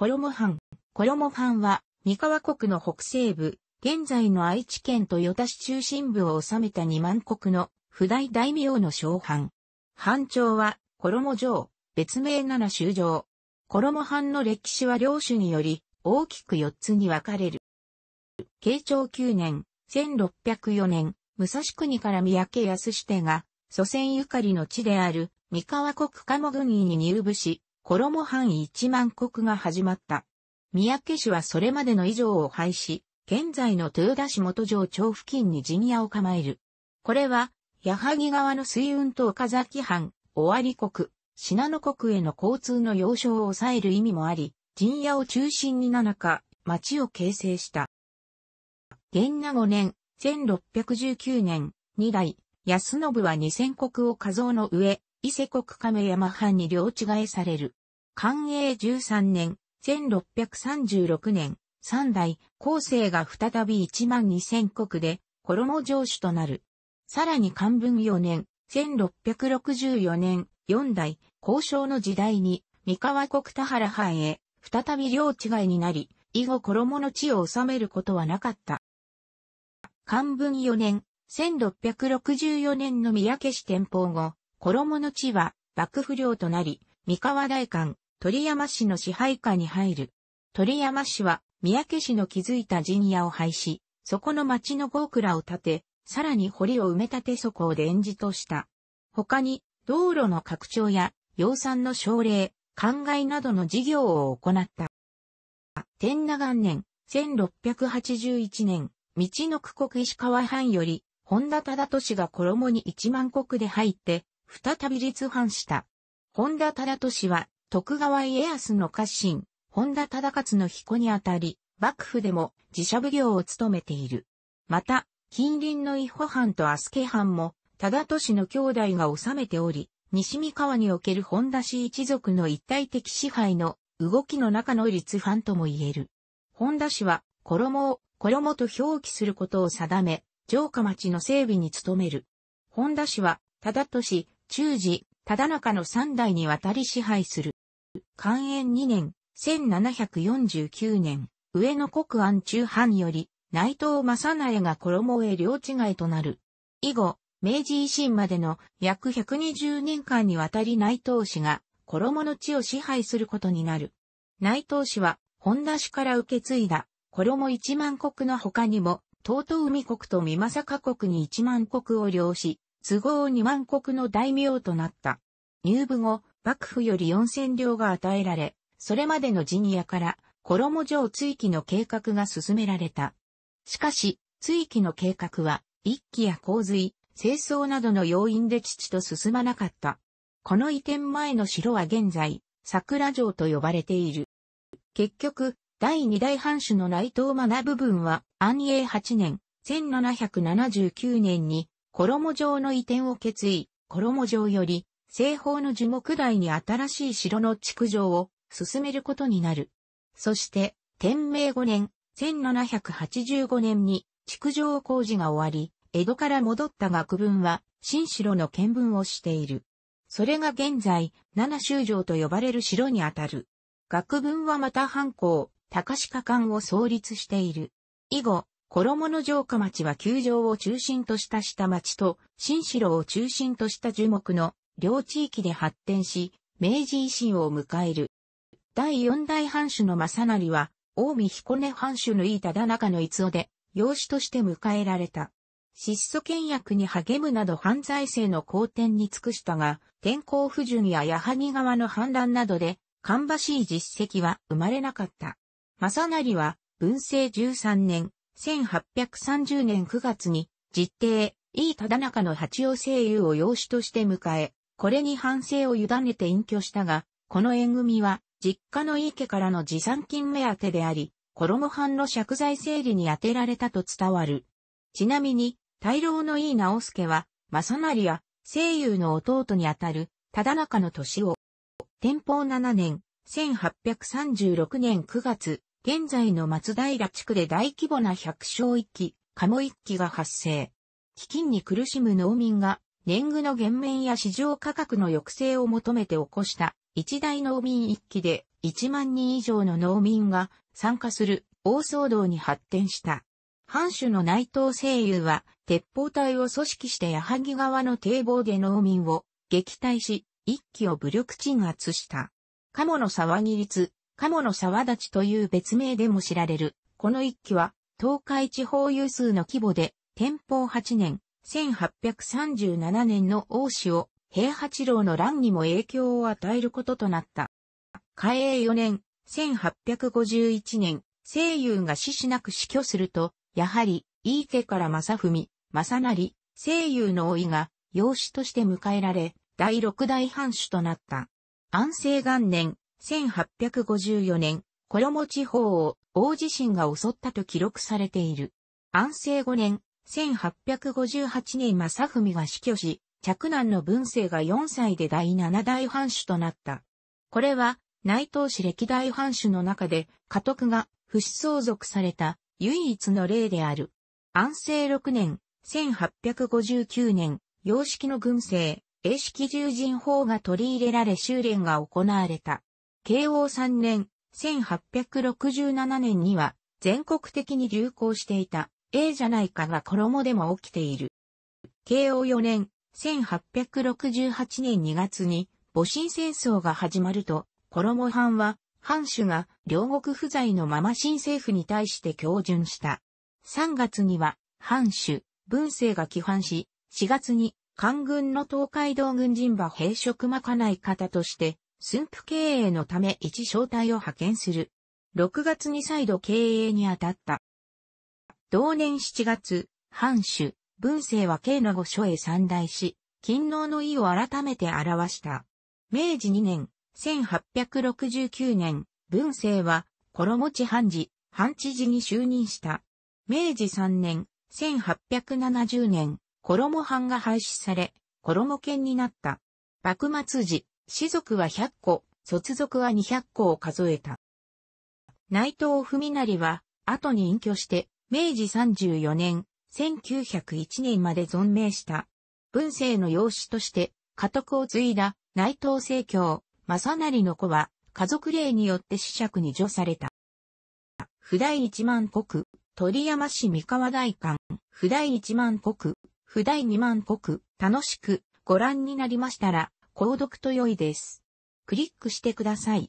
衣藩。衣藩は、三河国の北西部、現在の愛知県豊田市中心部を治めた二万国の不代大名の小藩。藩長は、衣城、別名七州城。衣藩の歴史は領主により、大きく四つに分かれる。慶長九年、1604年、武蔵国から三宅康手が、祖先ゆかりの地である、三河国鴨軍医に入部し、衣藩一万国が始まった。三宅氏はそれまでの以上を廃止、現在の豊田市元城町付近に陣屋を構える。これは、矢作川の水運と岡崎藩、尾張国、信濃国への交通の要衝を抑える意味もあり、陣屋を中心に7か、町を形成した。元那5年、1619年、2代、安信は2000国を加増の上、伊勢国亀山藩に領地替えされる。寛永13年、1636年、三代、後世が再び1万2000国で、衣上主となる。さらに漢文4年、1664年、四代、交渉の時代に、三河国田原藩へ、再び領地えになり、以後衣の地を治めることはなかった。漢文4年、1664年の三宅市天保後、衣の地は幕府領となり、三河大官、鳥山氏の支配下に入る。鳥山氏は三宅氏の築いた陣屋を廃止、そこの町の豪倉を建て、さらに堀を埋め立てそこを伝磁とした。他に、道路の拡張や、養蚕の奨励、灌漑などの事業を行った。天那元年、1681年、道の区国石川藩より、本田忠利が衣に一万石で入って、再び立藩した。本田忠俊は、徳川家康の家臣、本田忠勝の彦にあたり、幕府でも自社奉行を務めている。また、近隣の伊保藩と飛鳥藩も、忠俊の兄弟が治めており、西三河における本田氏一族の一体的支配の動きの中の立藩とも言える。本田氏は、衣を衣と表記することを定め、城下町の整備に努める。本田氏は、忠俊、中寺、忠中の三代にわたり支配する。寛延二年、1749年、上野国安中藩より、内藤正成が衣へ領違いとなる。以後、明治維新までの約120年間にわたり内藤氏が衣の地を支配することになる。内藤氏は本田氏から受け継いだ衣一万国の他にも、東東海国と三政国に一万国を領し、都合2万国の大名となった。入部後、幕府より4000両が与えられ、それまでのジニアから、衣城追記の計画が進められた。しかし、追記の計画は、一揆や洪水、清掃などの要因で父と進まなかった。この移転前の城は現在、桜城と呼ばれている。結局、第二代藩主の内藤学部分は、安永8年、1779年に衣城の移転を決意、衣城より、西方の樹木台に新しい城の築城を進めることになる。そして、天明5年、1785年に築城工事が終わり、江戸から戻った学文は、新城の見分をしている。それが現在、七州城と呼ばれる城にあたる。学文はまた藩校、高鹿館を創立している。以後、衣の城下町は球場を中心とした下町と、新城を中心とした樹木の両地域で発展し、明治維新を迎える。第四代藩主の正成は、近江彦根藩主の飯田田中の逸夫で、養子として迎えられた。質素倹約に励むなど犯罪性の好転に尽くしたが、天候不順や矢作川の氾濫などで、芳しい実績は生まれなかった。正成は、文政13年、1830年9月に、実弟、井伊忠中の八王声優を養子として迎え、これに反省を委ねて隠居したが、この縁組は、実家の井家からの持参金目当てであり、衣藩の借財整理に充てられたと伝わる。ちなみに、大老の井伊直介は、正成や、声優の弟にあたる、忠中の年を、天保7年、1836年9月、現在の松平地区で大規模な百姓一揆、鴨一揆が発生。飢饉に苦しむ農民が年貢の減免や市場価格の抑制を求めて起こした一大農民一揆で1万人以上の農民が参加する大騒動に発展した。藩主の内藤清優は鉄砲隊を組織して矢作川の堤防で農民を撃退し、一揆を武力鎮圧した。鴨の騒ぎ率、鴨の沢立ちという別名でも知られる。この一期は、東海地方有数の規模で、天保8年、1837年の王子を、平八郎の乱にも影響を与えることとなった。嘉永4年、1851年、西遊が死しなく死去すると、やはり、井い家から正文、正成、西遊の老いが、養子として迎えられ、第六代藩主となった。安政元年、1854年、衣地方を大地震が襲ったと記録されている。安政5年、1858年正文が死去し、嫡男の文政が4歳で第7代藩主となった。これは、内藤氏歴代藩主の中で、家督が不死相続された唯一の例である。安政6年、1859年、様式の軍政、英式従人法が取り入れられ修練が行われた。慶応3年、1867年には全国的に流行していた、ええじゃないかが衣でも起きている。慶応4年、1868年2月に、戊辰戦争が始まると、衣藩は、藩主が両国不在のまま新政府に対して強順した。3月には、藩主、文政が帰藩し、4月に、官軍の東海道軍人馬兵職まかない方として、駿府経営のため一小隊を派遣する。6月に再度経営に当たった。同年7月、藩主、文政は慶の御所へ参大し、勤労の意を改めて表した。明治2年、1869年、文政は、衣地藩事、藩知事に就任した。明治3年、1870年、衣藩が廃止され、衣県になった。幕末時、士族は100個、卒族は200個を数えた。内藤文成は、後に隠居して、明治34年、1901年まで存命した。文政の養子として、家督を継いだ内藤政教、正成の子は、家族令によって死釈に除された。不第一万国、鳥山市三河大館、不第一万国、不第二万国、楽しくご覧になりましたら、購読と良いです。クリックしてください。